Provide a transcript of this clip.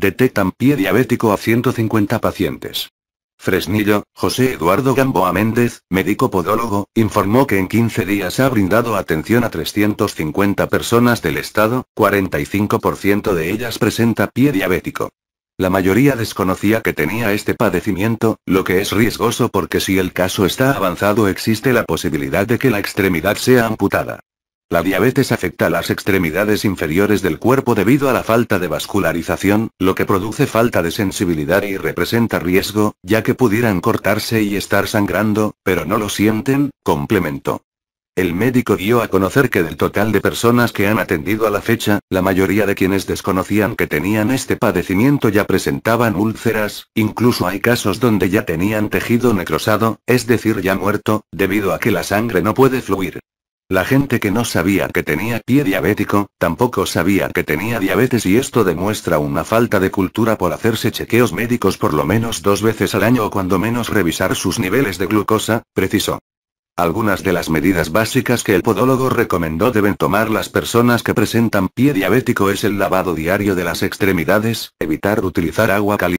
Detectan pie diabético a 150 pacientes. Fresnillo, José Eduardo Gamboa Méndez, médico podólogo, informó que en 15 días ha brindado atención a 350 personas del estado, 45% de ellas presenta pie diabético. La mayoría desconocía que tenía este padecimiento, lo que es riesgoso porque si el caso está avanzado existe la posibilidad de que la extremidad sea amputada. La diabetes afecta las extremidades inferiores del cuerpo debido a la falta de vascularización, lo que produce falta de sensibilidad y representa riesgo, ya que pudieran cortarse y estar sangrando, pero no lo sienten, complementó. El médico dio a conocer que del total de personas que han atendido a la fecha, la mayoría de quienes desconocían que tenían este padecimiento ya presentaban úlceras, incluso hay casos donde ya tenían tejido necrosado, es decir, ya muerto, debido a que la sangre no puede fluir. La gente que no sabía que tenía pie diabético, tampoco sabía que tenía diabetes y esto demuestra una falta de cultura por hacerse chequeos médicos por lo menos dos veces al año o cuando menos revisar sus niveles de glucosa, precisó. Algunas de las medidas básicas que el podólogo recomendó deben tomar las personas que presentan pie diabético es el lavado diario de las extremidades, evitar utilizar agua caliente,